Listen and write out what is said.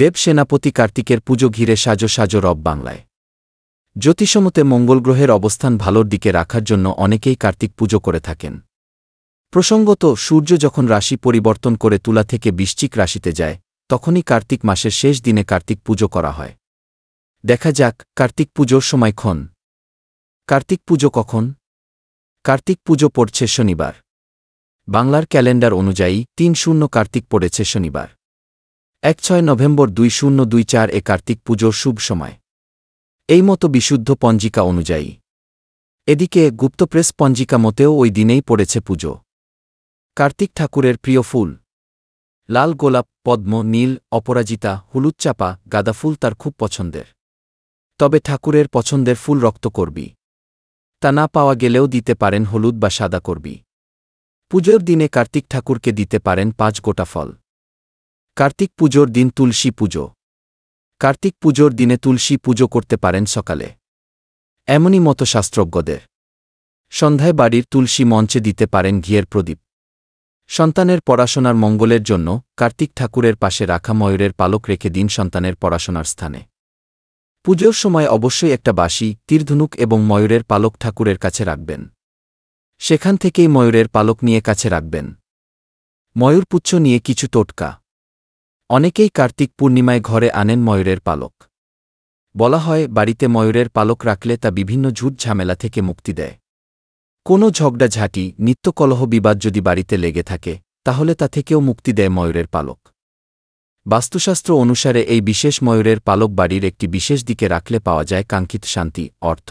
দেব সেনাপতি কার্তিকের পুজো ঘিরে সাজো সাজো রব বাংলায় জ্যোতিষমতে মঙ্গল গ্রহের অবস্থান ভালোর দিকে রাখার জন্য অনেকেই কার্তিক পুজো করে থাকেন প্রসঙ্গত সূর্য যখন রাশি পরিবর্তন করে তুলা থেকে বৃশ্চিক রাশিতে যায় তখনই কার্তিক মাসের শেষ দিনে কার্তিক পুজো করা হয় দেখা যাক কার্তিক পুজোর সময় ক্ষণ কার্তিক পুজো কখন কার্তিক পুজো পড়ছে শনিবার বাংলার ক্যালেন্ডার অনুযায়ী তিন শূন্য কার্তিক পড়েছে শনিবার এক ছয় নভেম্বর দুই শূন্য দুই চার এ কার্তিক পুজোর শুভ সময় এই মতো বিশুদ্ধ পঞ্জিকা অনুযায়ী এদিকে গুপ্তপ্রেস পঞ্জিকা মতেও ওই দিনেই পড়েছে পুজো কার্তিক ঠাকুরের প্রিয় ফুল লাল গোলাপ পদ্ম নীল অপরাজিতা হলুদ চাপা গাঁদা ফুল তার খুব পছন্দের তবে ঠাকুরের পছন্দের ফুল রক্ত করবি তা না পাওয়া গেলেও দিতে পারেন হলুদ বা সাদা করবি পুজোর দিনে কার্তিক ঠাকুরকে দিতে পারেন পাঁচ গোটা ফল কার্তিক পুজোর দিন তুলসী পুজো কার্তিক পুজোর দিনে তুলসী পুজো করতে পারেন সকালে এমনই মতো শাস্ত্রজ্ঞদের সন্ধ্যায় বাড়ির তুলসী মঞ্চে দিতে পারেন ঘিয়ের প্রদীপ সন্তানের পড়াশোনার মঙ্গলের জন্য কার্তিক ঠাকুরের পাশে রাখা ময়ূরের পালক রেখে দিন সন্তানের পড়াশোনার স্থানে পুজোর সময় অবশ্যই একটা বাসি তীরধনুক এবং ময়ূরের পালক ঠাকুরের কাছে রাখবেন সেখান থেকেই ময়ূরের পালক নিয়ে কাছে রাখবেন ময়ূরপুচ্ছ নিয়ে কিছু টোটকা অনেকেই কার্তিক পূর্ণিমায় ঘরে আনেন ময়ূরের পালক বলা হয় বাড়িতে ময়ূরের পালক রাখলে তা বিভিন্ন ঝুট ঝামেলা থেকে মুক্তি দেয় কোনো ঝাঁটি নিত্যকলহ বিবাদ যদি বাড়িতে লেগে থাকে তাহলে তা থেকেও মুক্তি দেয় ময়ূরের পালক বাস্তুশাস্ত্র অনুসারে এই বিশেষ ময়ূরের পালক বাড়ির একটি বিশেষ দিকে রাখলে পাওয়া যায় কাঙ্ক্ষিত শান্তি অর্থ